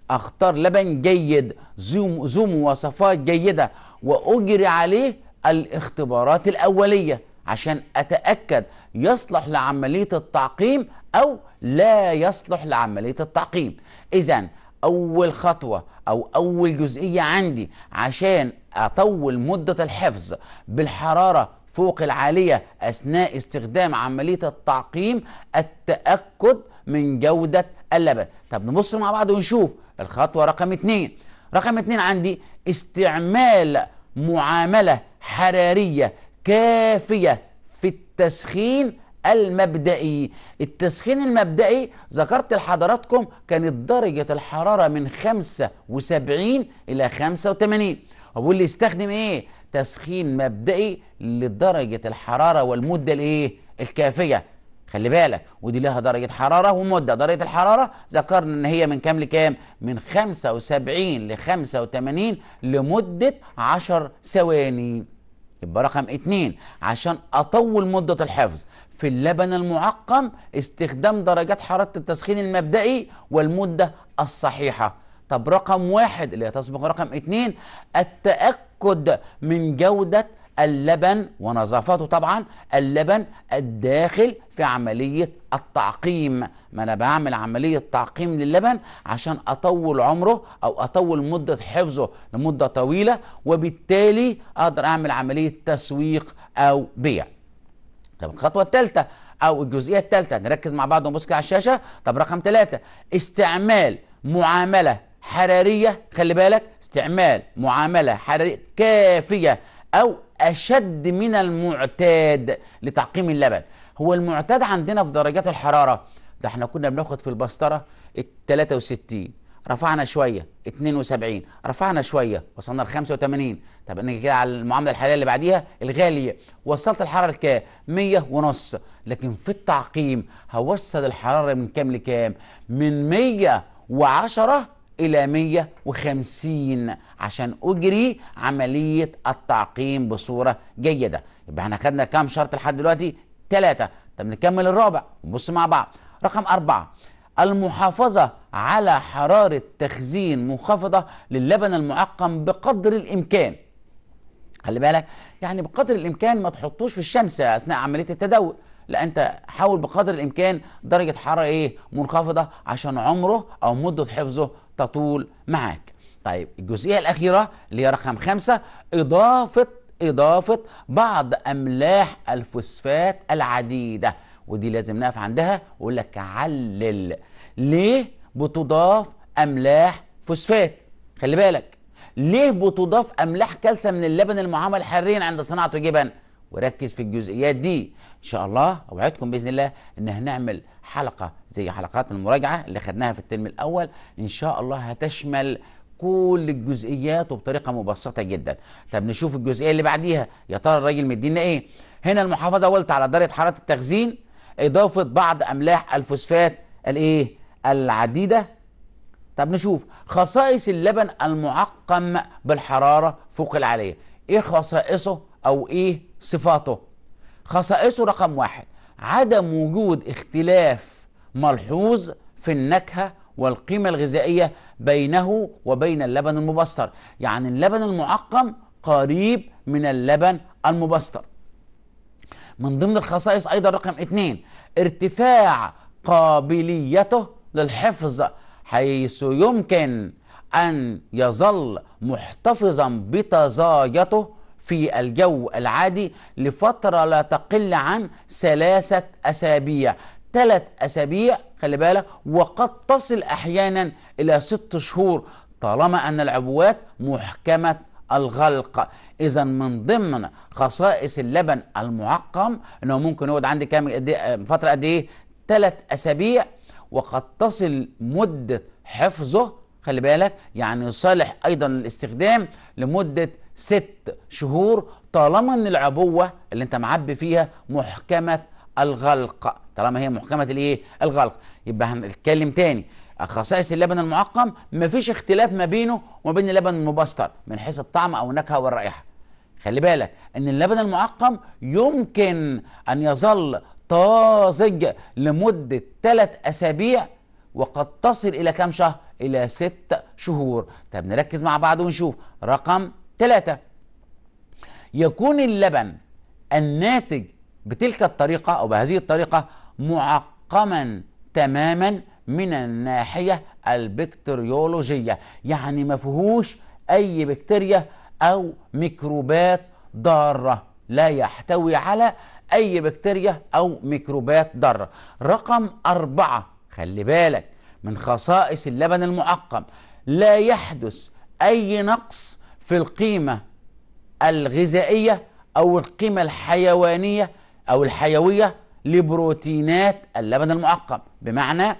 اختار لبن جيد ذو مواصفات جيده واجري عليه الاختبارات الأولية عشان أتأكد يصلح لعملية التعقيم أو لا يصلح لعملية التعقيم إذا أول خطوة أو أول جزئية عندي عشان أطول مدة الحفظ بالحرارة فوق العالية أثناء استخدام عملية التعقيم التأكد من جودة اللبن طب نبص مع بعض ونشوف الخطوة رقم اتنين رقم اتنين عندي استعمال معاملة حرارية كافية في التسخين المبدئي التسخين المبدئي ذكرت لحضراتكم كانت درجة الحرارة من 75 إلى 85 واللي يستخدم إيه؟ تسخين مبدئي لدرجة الحرارة والمدة الإيه؟ الكافية خلي بالك ودي لها درجة حرارة ومدة درجة الحرارة ذكرنا ان هي من كام لكام من 75 ل 85 لمدة 10 ثواني يبقى رقم اتنين عشان اطول مدة الحفظ في اللبن المعقم استخدام درجات حرارة التسخين المبدئي والمدة الصحيحة طب رقم واحد اللي تسبق رقم اتنين التأكد من جودة اللبن ونظافته طبعا اللبن الداخل في عملية التعقيم ما أنا بعمل عملية تعقيم للبن عشان أطول عمره أو أطول مدة حفظه لمدة طويلة وبالتالي أقدر أعمل عملية تسويق أو بيع طب الخطوة الثالثة أو الجزئية الثالثة نركز مع بعض ونبص على الشاشة طب رقم ثلاثة استعمال معاملة حرارية خلي بالك استعمال معاملة حرارية كافية أو أشد من المعتاد لتعقيم اللبن هو المعتاد عندنا في درجات الحرارة ده احنا كنا بناخد في البسطرة 63 رفعنا شوية 72 رفعنا شوية وصلنا ل 85 طب نيجي كده على المعاملة الحالية اللي بعديها الغالية وصلت الحرارة لكام 100 ونص لكن في التعقيم هوصل الحرارة من كام لكام من 110 إلى 150 عشان أجري عملية التعقيم بصورة جيدة يبقى احنا خدنا كام شرط لحد دلوقتي؟ ثلاثة طب نكمل الرابع نبص مع بعض رقم أربعة المحافظة على حرارة تخزين منخفضة للبن المعقم بقدر الإمكان خلي بالك يعني بقدر الإمكان ما تحطوش في الشمس أثناء عملية التداول لا انت حاول بقدر الامكان درجه حراره ايه منخفضه عشان عمره او مده حفظه تطول معاك طيب الجزئيه الاخيره اللي هي رقم خمسة اضافه اضافه بعض املاح الفوسفات العديده ودي لازم نقف عندها واقول لك علل ليه بتضاف املاح فوسفات خلي بالك ليه بتضاف املاح كالسيوم من اللبن المعمل حريا عند صناعة جبن وركز في الجزئيات دي ان شاء الله اوعدكم باذن الله ان هنعمل حلقه زي حلقات المراجعه اللي خدناها في الترم الاول ان شاء الله هتشمل كل الجزئيات وبطريقه مبسطه جدا طب نشوف الجزئيه اللي بعديها يا ترى الراجل مدينا ايه هنا المحافظه قلت على درجه حراره التخزين اضافه بعض املاح الفوسفات الايه العديده طب نشوف خصائص اللبن المعقم بالحراره فوق العاليه ايه خصائصه او ايه صفاته خصائصه رقم واحد عدم وجود اختلاف ملحوظ في النكهة والقيمة الغذائية بينه وبين اللبن المبستر يعني اللبن المعقم قريب من اللبن المبستر من ضمن الخصائص أيضا رقم اثنين ارتفاع قابليته للحفظ حيث يمكن أن يظل محتفظا بتزايته في الجو العادي لفترة لا تقل عن ثلاثة أسابيع ثلاث أسابيع خلي بالك وقد تصل أحيانا إلى ست شهور طالما أن العبوات محكمة الغلق اذا من ضمن خصائص اللبن المعقم انه ممكن يقعد عندي كام قد إيه، فتره قد ايه ثلاث اسابيع وقد تصل مده حفظه خلي بالك يعني صالح ايضا للاستخدام لمده ست شهور طالما ان العبوه اللي انت معبي فيها محكمه الغلق طالما هي محكمه الايه الغلق يبقى هنتكلم تاني خصائص اللبن المعقم مفيش اختلاف ما بينه وما بين اللبن المبستر من حيث الطعم او النكهه والرائحه خلي بالك ان اللبن المعقم يمكن ان يظل طازج لمده ثلاث اسابيع وقد تصل الى كام شهر الى ست شهور طب نركز مع بعض ونشوف رقم ثلاثة يكون اللبن الناتج بتلك الطريقة أو بهذه الطريقة معقما تماما من الناحية البكتيريولوجية يعني ما فيهوش أي بكتيريا أو ميكروبات ضارة لا يحتوي على أي بكتيريا أو ميكروبات ضارة رقم أربعة خلي بالك من خصائص اللبن المعقم لا يحدث أي نقص في القيمة الغذائية أو القيمة الحيوانية أو الحيوية لبروتينات اللبن المعقم بمعنى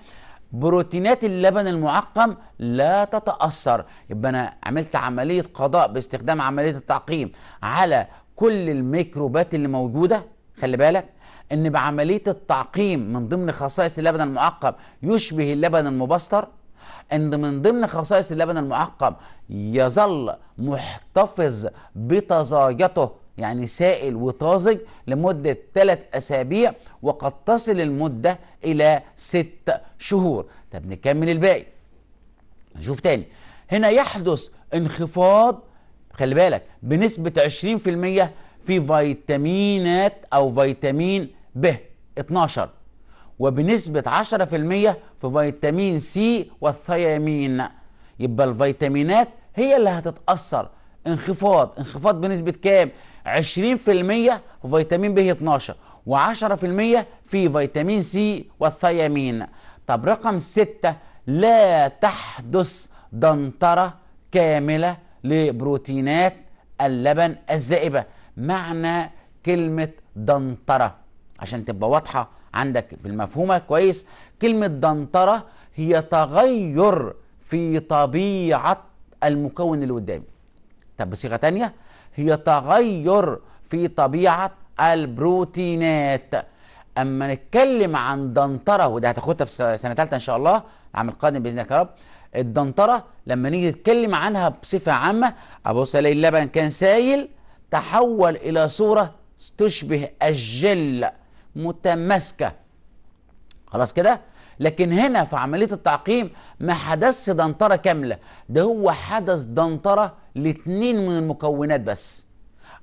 بروتينات اللبن المعقم لا تتأثر يبقى أنا عملت عملية قضاء باستخدام عملية التعقيم على كل الميكروبات اللي موجودة خلي بالك ان بعمليه التعقيم من ضمن خصائص اللبن المعقم يشبه اللبن المبستر ان من ضمن خصائص اللبن المعقم يظل محتفظ بطزايته يعني سائل وطازج لمدة ثلاث أسابيع وقد تصل المدة إلى ست شهور طب نكمل الباقي نشوف تاني هنا يحدث انخفاض خلي بالك بنسبة 20% في فيتامينات أو فيتامين ب 12 وبنسبة 10% في فيتامين سي والثيامين يبقى الفيتامينات هي اللي هتتأثر انخفاض انخفاض بنسبة كام 20% في فيتامين ب 12 و10% في فيتامين سي والثيامين طب رقم 6 لا تحدث دنترة كاملة لبروتينات اللبن الزائبة معنى كلمة دنترة عشان تبقى واضحة عندك في المفهومة كويس كلمة دنطرة هي تغير في طبيعة المكون اللي قدامي طب بصيغة تانية هي تغير في طبيعة البروتينات اما نتكلم عن دنطره وده هتاخدها في سنه ثالثه ان شاء الله العام القادم باذن الله يا رب الدنطره لما نيجي نتكلم عنها بصفه عامه ابص الاقي اللبن كان سايل تحول الى صوره تشبه الجل متماسكه خلاص كده لكن هنا في عمليه التعقيم ما حدثش دنطره كامله ده هو حدث دنطره لاتنين من المكونات بس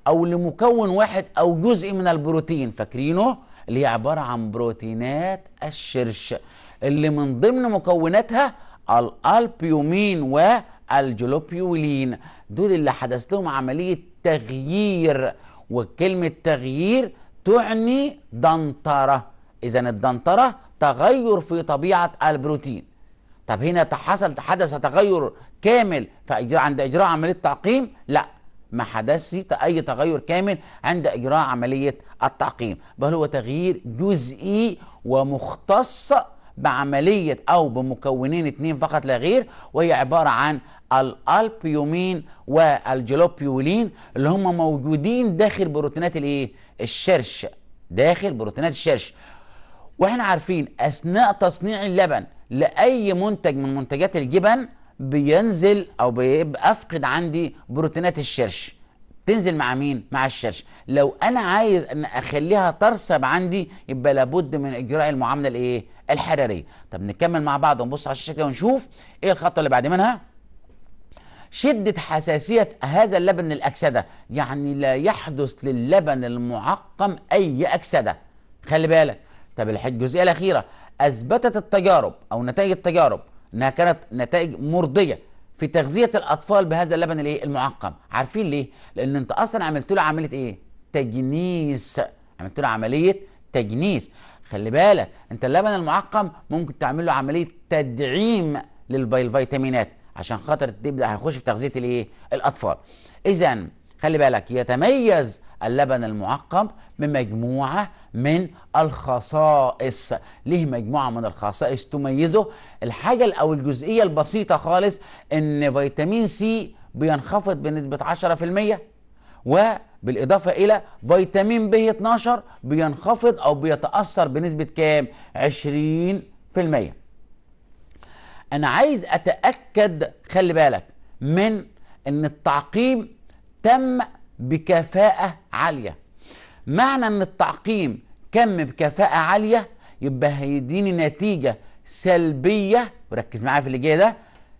او لمكون واحد او جزء من البروتين فاكرينه اللي هي عباره عن بروتينات الشرش اللي من ضمن مكوناتها الالبيومين والجلوبيولين دول اللي حدث لهم عمليه تغيير وكلمه تغيير تعني دنترة إذا الدنترة تغير في طبيعة البروتين طب هنا حصل حدث تغير كامل فإجراء عند إجراء عملية تعقيم لا ما حدثش أي تغير كامل عند إجراء عملية التعقيم بل هو تغيير جزئي ومختص بعملية أو بمكونين اثنين فقط لا غير وهي عبارة عن الألبيومين والجلوبيولين اللي هم موجودين داخل بروتينات الايه؟ الشرش داخل بروتينات الشرش واحنا عارفين أثناء تصنيع اللبن لأي منتج من منتجات الجبن بينزل أو بيبقى أفقد عندي بروتينات الشرش تنزل مع مين مع الشاشه لو انا عايز ان اخليها ترسب عندي يبقى لابد من اجراء المعامله الايه الحراريه طب نكمل مع بعض ونبص على الشاشه ونشوف ايه الخطوه اللي بعد منها شدة حساسية هذا اللبن الأكسدة يعني لا يحدث للبن المعقم أي أكسدة خلي بالك طب الجزئية الأخيرة أثبتت التجارب أو نتائج التجارب أنها كانت نتائج مرضية في تغذيه الاطفال بهذا اللبن الايه المعقم عارفين ليه لان انت اصلا عملت له عمليه ايه تجنيس عملت له عمليه تجنيس خلي بالك انت اللبن المعقم ممكن تعمل له عمليه تدعيم للفيتامينات عشان خاطر تبدا هيخش في تغذيه الايه الاطفال اذا خلي بالك يتميز اللبن المعقم بمجموعة من الخصائص ليه مجموعة من الخصائص تميزه الحاجة أو الجزئية البسيطة خالص إن فيتامين سي بينخفض بنسبة 10% وبالإضافة إلى فيتامين ب 12 بينخفض أو بيتأثر بنسبة كام 20% أنا عايز أتأكد خلي بالك من إن التعقيم تم بكفاءة عالية معنى ان التعقيم كم بكفاءة عالية يبقى هيديني نتيجة سلبية وركز معايا في اللي جاي ده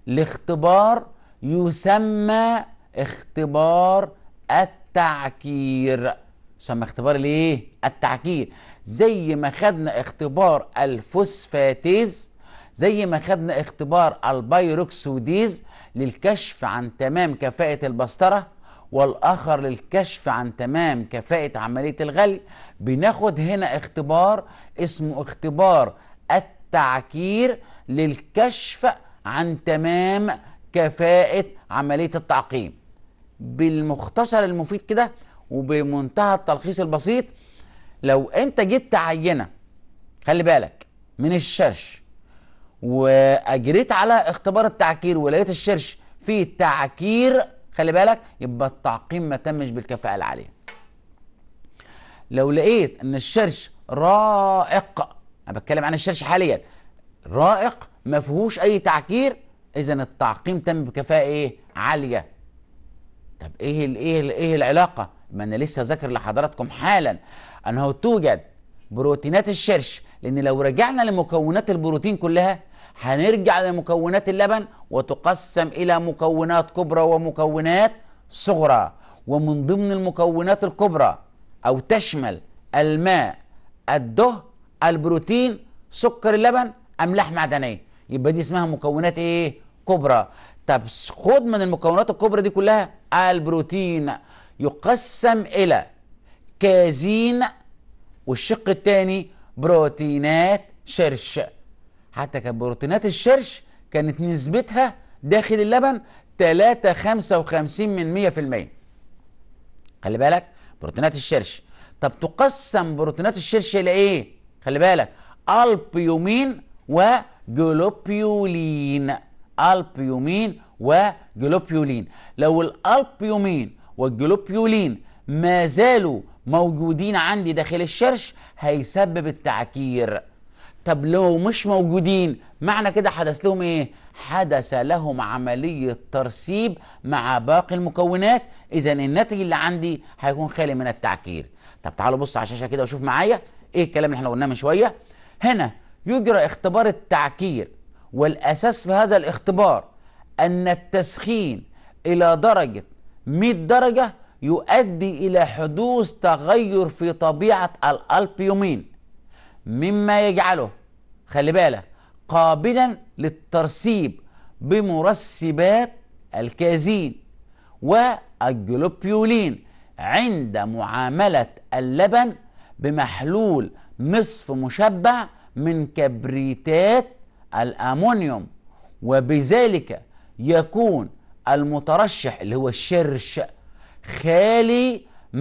لاختبار يسمى اختبار التعكير يسمى اختبار الايه؟ التعكير زي ما خدنا اختبار الفوسفاتيز زي ما خدنا اختبار البيروكسوديز للكشف عن تمام كفاءة البسطرة والآخر للكشف عن تمام كفاءة عملية الغلي بناخد هنا اختبار اسمه اختبار التعكير للكشف عن تمام كفاءة عملية التعقيم بالمختصر المفيد كده وبمنتهى التلخيص البسيط لو انت جبت عينة خلي بالك من الشرش واجريت على اختبار التعكير ولقيت الشرش فيه تعكير خلي بالك يبقى التعقيم ما تمش بالكفاءه العاليه لو لقيت ان الشرش رائق انا بتكلم عن الشرش حاليا رائق ما فيهوش اي تعكير اذا التعقيم تم بكفاءه ايه عاليه طب ايه ال ايه ايه العلاقه ما انا لسه ذاكر لحضراتكم حالا انه توجد بروتينات الشرش لأن لو رجعنا لمكونات البروتين كلها هنرجع لمكونات اللبن وتقسم إلى مكونات كبرى ومكونات صغرى ومن ضمن المكونات الكبرى أو تشمل الماء الدهن البروتين سكر اللبن أملاح معدنية يبقى دي اسمها مكونات إيه كبرى طب خد من المكونات الكبرى دي كلها البروتين يقسم إلى كازين والشق الثاني بروتينات شرش حتى كان بروتينات الشرش كانت نسبتها داخل اللبن 3.55 من 100% خلي بالك بروتينات الشرش طب تقسم بروتينات الشرش الى ايه خلي بالك البيومين وجلوبيولين البيومين وجلوبيولين لو الالبيومين والجلوبيولين ما زالوا موجودين عندي داخل الشرش هيسبب التعكير طب لو مش موجودين معنى كده حدث لهم ايه حدث لهم عملية ترسيب مع باقي المكونات اذا الناتج اللي عندي هيكون خالي من التعكير طب تعالوا بص على الشاشة كده وشوف معايا ايه الكلام اللي احنا قلناه من شوية هنا يجرى اختبار التعكير والاساس في هذا الاختبار ان التسخين الى درجة 100 درجة يؤدي إلى حدوث تغير في طبيعة الألبيومين مما يجعله خلي بالك قابلا للترسيب بمرسبات الكازين والجلوبيولين عند معاملة اللبن بمحلول نصف مشبع من كبريتات الأمونيوم وبذلك يكون المترشح اللي هو الشرش خالي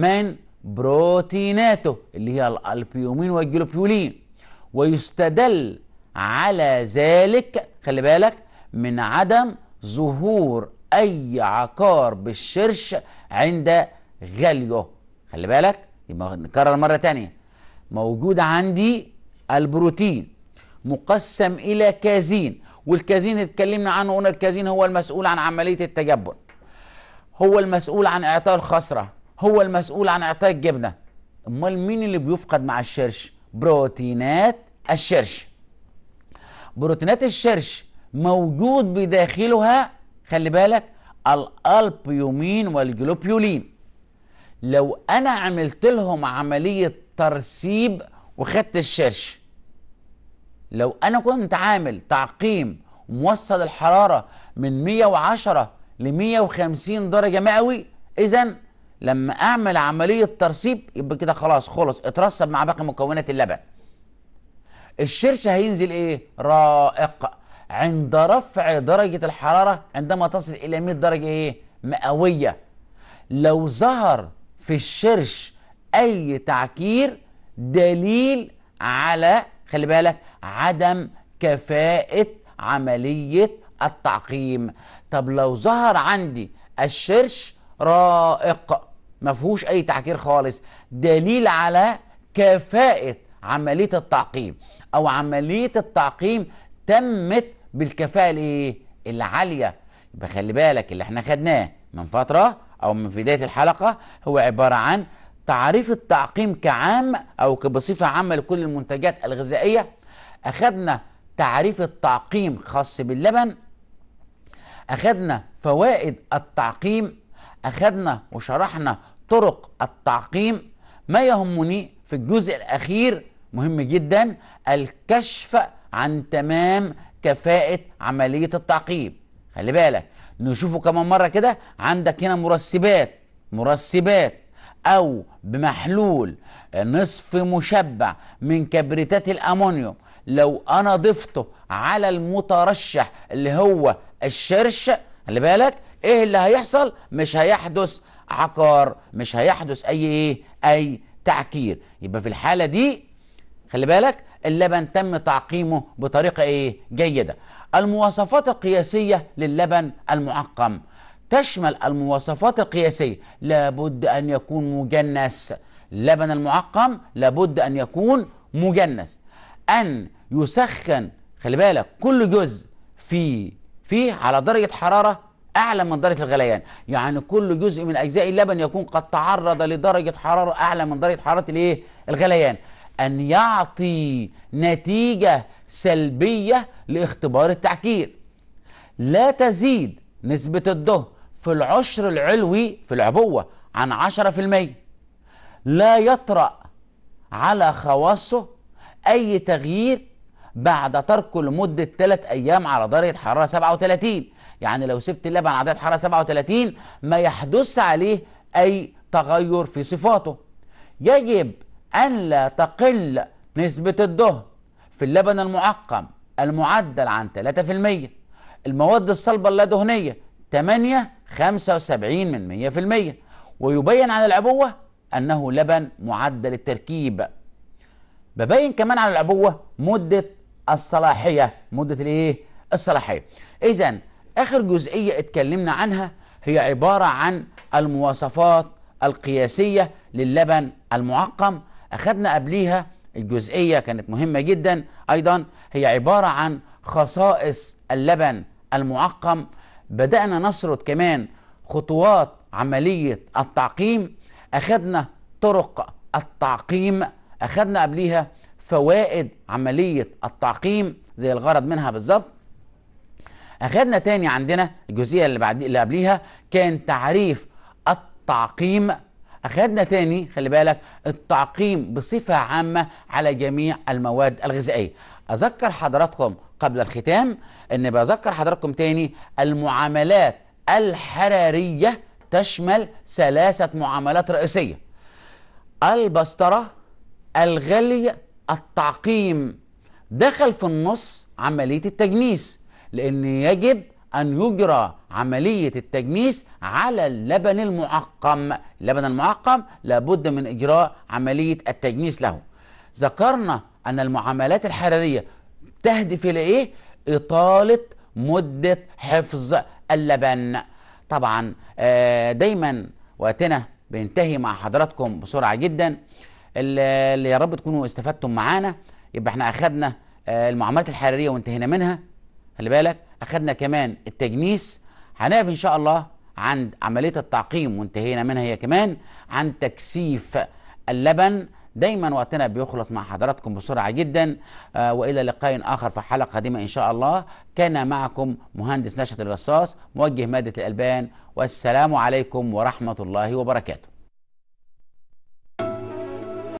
من بروتيناته اللي هي الالبيومين والجلوبيولين ويستدل على ذلك خلي بالك من عدم ظهور اي عقار بالشرش عند غليه خلي بالك يبقى نكرر مره ثانيه موجود عندي البروتين مقسم الى كازين والكازين اتكلمنا عنه قلنا الكازين هو المسؤول عن عمليه التجبر هو المسؤول عن اعطاء الخسره هو المسؤول عن اعطاء الجبنه امال مين اللي بيفقد مع الشرش بروتينات الشرش بروتينات الشرش موجود بداخلها خلي بالك الالبيومين والجلوبيولين لو انا عملت لهم عمليه ترسيب وخدت الشرش لو انا كنت عامل تعقيم وموصل الحراره من 110 ل 150 درجه مئوي اذا لما اعمل عمليه ترسيب يبقى كده خلاص خلص اترسب مع باقي مكونات اللبن الشرش هينزل ايه رائق عند رفع درجه الحراره عندما تصل الى 100 درجه ايه مئويه لو ظهر في الشرش اي تعكير دليل على خلي بالك عدم كفاءه عمليه التعقيم طب لو ظهر عندي الشرش رائق ما فيهوش اي تعكير خالص دليل على كفاءه عمليه التعقيم او عمليه التعقيم تمت بالكفاءه الايه العاليه يبقى خلي بالك اللي احنا خدناه من فتره او من بدايه الحلقه هو عباره عن تعريف التعقيم كعام او بصفه عامه لكل المنتجات الغذائيه اخذنا تعريف التعقيم خاص باللبن أخذنا فوائد التعقيم أخذنا وشرحنا طرق التعقيم ما يهمني في الجزء الأخير مهم جدا الكشف عن تمام كفاءة عملية التعقيم خلي بالك نشوفه كمان مرة كده عندك هنا مرسبات مرسبات أو بمحلول نصف مشبع من كبريتات الأمونيوم لو أنا ضفته على المترشح اللي هو الشرش خلي بالك ايه اللي هيحصل مش هيحدث عقار مش هيحدث اي ايه اي تعكير يبقى في الحاله دي خلي بالك اللبن تم تعقيمه بطريقه ايه جيده المواصفات القياسيه للبن المعقم تشمل المواصفات القياسيه لابد ان يكون مجنس اللبن المعقم لابد ان يكون مجنس ان يسخن خلي بالك كل جزء في فيه على درجة حرارة أعلى من درجة الغليان يعني كل جزء من أجزاء اللبن يكون قد تعرض لدرجة حرارة أعلى من درجة حرارة الإيه؟ الغليان أن يعطي نتيجة سلبية لاختبار التعكير لا تزيد نسبة الدهن في العشر العلوي في العبوة عن 10% لا يطرأ على خواصه أي تغيير بعد تركه لمدة 3 أيام على درجة حرارة 37 يعني لو سبت اللبن على درجة حرارة 37 ما يحدث عليه أي تغير في صفاته يجب أن لا تقل نسبة الدهن في اللبن المعقم المعدل عن 3% المواد الصلبة اللادهنية 8 75 من 100% ويبين عن العبوة أنه لبن معدل التركيب ببين كمان على العبوة مدة الصلاحية مدة الايه الصلاحية اذا اخر جزئية اتكلمنا عنها هي عبارة عن المواصفات القياسية للبن المعقم أخذنا قبليها الجزئية كانت مهمة جدا أيضا هي عبارة عن خصائص اللبن المعقم بدأنا نسرد كمان خطوات عملية التعقيم أخذنا طرق التعقيم أخذنا قبليها فوائد عملية التعقيم زي الغرض منها بالظبط أخذنا تاني عندنا الجزئية اللي بعد اللي قبليها كان تعريف التعقيم أخذنا تاني خلي بالك التعقيم بصفة عامة على جميع المواد الغذائية أذكر حضراتكم قبل الختام أن بذكر حضراتكم تاني المعاملات الحرارية تشمل ثلاثة معاملات رئيسية البسطرة الغلي التعقيم دخل في النص عملية التجنيس لأن يجب أن يجرى عملية التجنيس على اللبن المعقم اللبن المعقم لابد من إجراء عملية التجنيس له ذكرنا أن المعاملات الحرارية تهدف إلى إيه؟ إطالة مدة حفظ اللبن طبعا آه، دايما وقتنا بينتهي مع حضراتكم بسرعة جدا اللي يا رب تكونوا استفدتم معانا يبقى احنا اخذنا آه، المعاملات الحراريه وانتهينا منها خلي بالك اخذنا كمان التجنيس هنقف ان شاء الله عند عمليه التعقيم وانتهينا منها هي كمان عن تكثيف اللبن دايما وقتنا بيخلص مع حضراتكم بسرعه جدا آه والى لقاء اخر في حلقه قادمه ان شاء الله كان معكم مهندس نشاط الرصاص موجه ماده الالبان والسلام عليكم ورحمه الله وبركاته